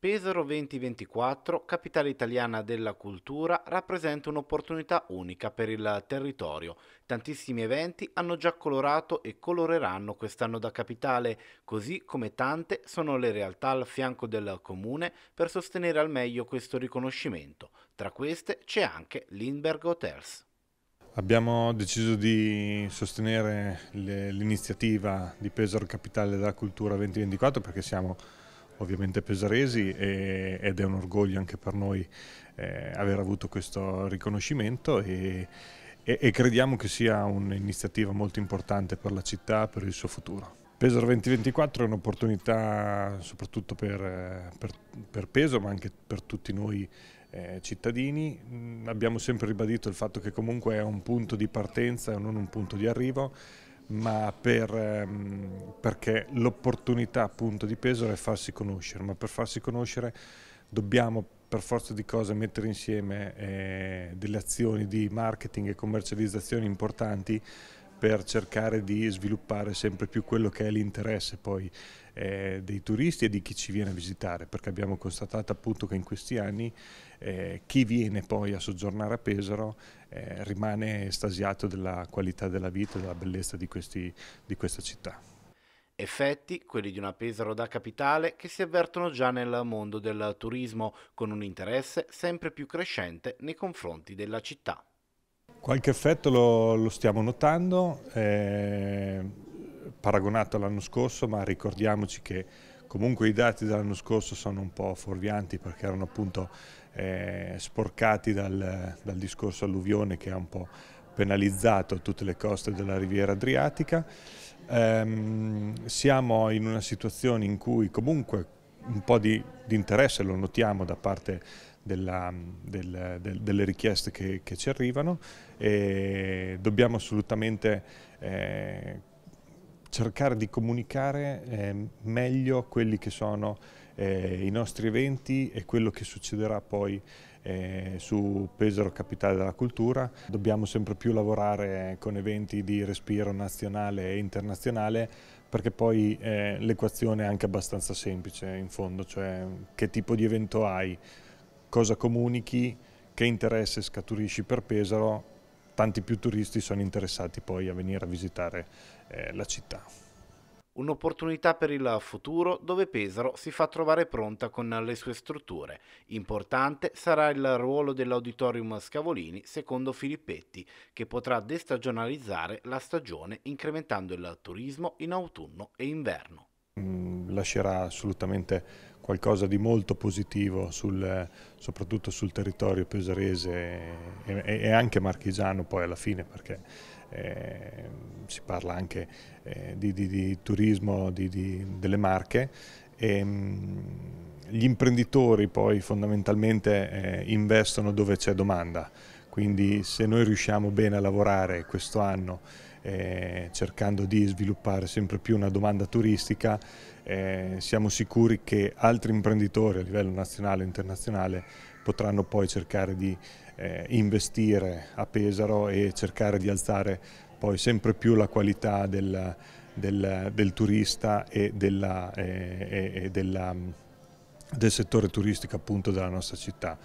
Pesaro 2024, capitale italiana della cultura, rappresenta un'opportunità unica per il territorio. Tantissimi eventi hanno già colorato e coloreranno quest'anno da capitale, così come tante sono le realtà al fianco del comune per sostenere al meglio questo riconoscimento. Tra queste c'è anche Lindbergh Hotels. Abbiamo deciso di sostenere l'iniziativa di Pesaro Capitale della Cultura 2024 perché siamo ovviamente Pesaresi e, ed è un orgoglio anche per noi eh, aver avuto questo riconoscimento e, e, e crediamo che sia un'iniziativa molto importante per la città, per il suo futuro. Pesaro 2024 è un'opportunità soprattutto per, per, per, Pesaro ma anche per tutti noi eh, cittadini. Abbiamo sempre ribadito il fatto che comunque è un punto di partenza e non un punto di arrivo ma per, ehm, perché l'opportunità appunto di Pesaro è farsi conoscere, ma per farsi conoscere dobbiamo per forza di cose mettere insieme eh, delle azioni di marketing e commercializzazione importanti per cercare di sviluppare sempre più quello che è l'interesse poi eh, dei turisti e di chi ci viene a visitare, perché abbiamo constatato appunto che in questi anni eh, chi viene poi a soggiornare a Pesaro eh, rimane estasiato della qualità della vita e della bellezza di, questi, di questa città. Effetti, quelli di una Pesaro da capitale, che si avvertono già nel mondo del turismo, con un interesse sempre più crescente nei confronti della città. Qualche effetto lo, lo stiamo notando, eh, paragonato all'anno scorso, ma ricordiamoci che comunque i dati dell'anno scorso sono un po' fuorvianti perché erano appunto eh, sporcati dal, dal discorso alluvione che ha un po' penalizzato tutte le coste della riviera adriatica. Ehm, siamo in una situazione in cui comunque un po' di, di interesse lo notiamo da parte della, del, del, delle richieste che, che, ci arrivano e dobbiamo assolutamente eh, cercare di comunicare eh, meglio quelli che sono eh, i nostri eventi e quello che succederà poi eh, su Pesaro Capitale della Cultura. Dobbiamo sempre più lavorare con eventi di respiro nazionale e internazionale perché poi eh, l'equazione è anche abbastanza semplice in fondo, cioè che tipo di evento hai, cosa comunichi, che interesse scaturisci per Pesaro tanti più turisti sono interessati poi a venire a visitare eh, la città. Un'opportunità per il futuro dove Pesaro si fa trovare pronta con le sue strutture. Importante sarà il ruolo dell'Auditorium Scavolini, secondo Filippetti, che potrà destagionalizzare la stagione incrementando il turismo in autunno e inverno lascerà assolutamente qualcosa di molto positivo sul, soprattutto sul territorio pesarese e, e, anche marchigiano poi alla fine perché eh, si parla anche eh, di, di, di, turismo di, delle marche e, ehm, gli imprenditori poi fondamentalmente eh, investono dove c'è domanda quindi se noi riusciamo bene a lavorare questo anno eh, cercando di sviluppare sempre più una domanda turistica, eh, siamo sicuri che altri imprenditori a livello nazionale e internazionale potranno poi cercare di eh, investire a Pesaro e cercare di alzare poi sempre più la qualità del, del, del turista e, della, eh, e della, del settore turistico appunto della nostra città.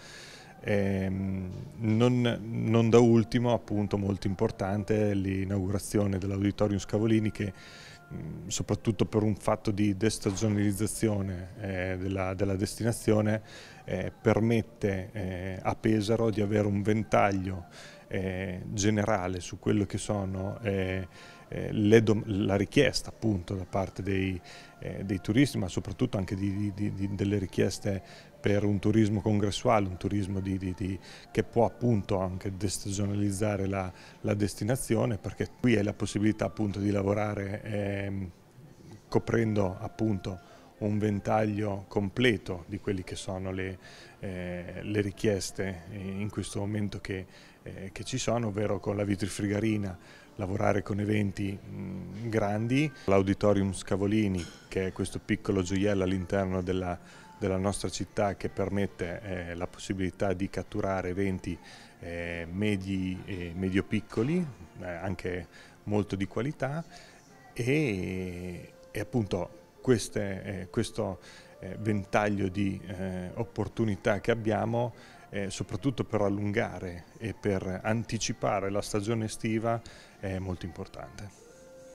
E, ehm, non, non, da ultimo, appunto, molto importante l'inaugurazione dell'Auditorium Scavolini che soprattutto per un fatto di destagionalizzazione eh, della, della, destinazione eh, permette eh, a Pesaro di avere un ventaglio eh, generale su quello che sono eh, eh, la richiesta appunto da parte dei, eh, dei, turisti ma soprattutto anche di, di, di, delle richieste per un turismo congressuale, un turismo di, di, di, che può appunto anche destagionalizzare la, la, destinazione perché qui è la possibilità appunto di lavorare eh, coprendo appunto un ventaglio completo di quelle che sono le, eh, le, richieste in questo momento che, eh, che, ci sono, ovvero con la vitrifrigarina lavorare con eventi mh, grandi, l'Auditorium Scavolini che è questo piccolo gioiello all'interno della della nostra città che permette eh, la possibilità di catturare eventi eh, medi e eh, medio-piccoli, eh, anche molto di qualità e, e appunto queste, eh, questo eh, ventaglio di opportunità che abbiamo soprattutto per allungare e per anticipare la stagione estiva è molto importante.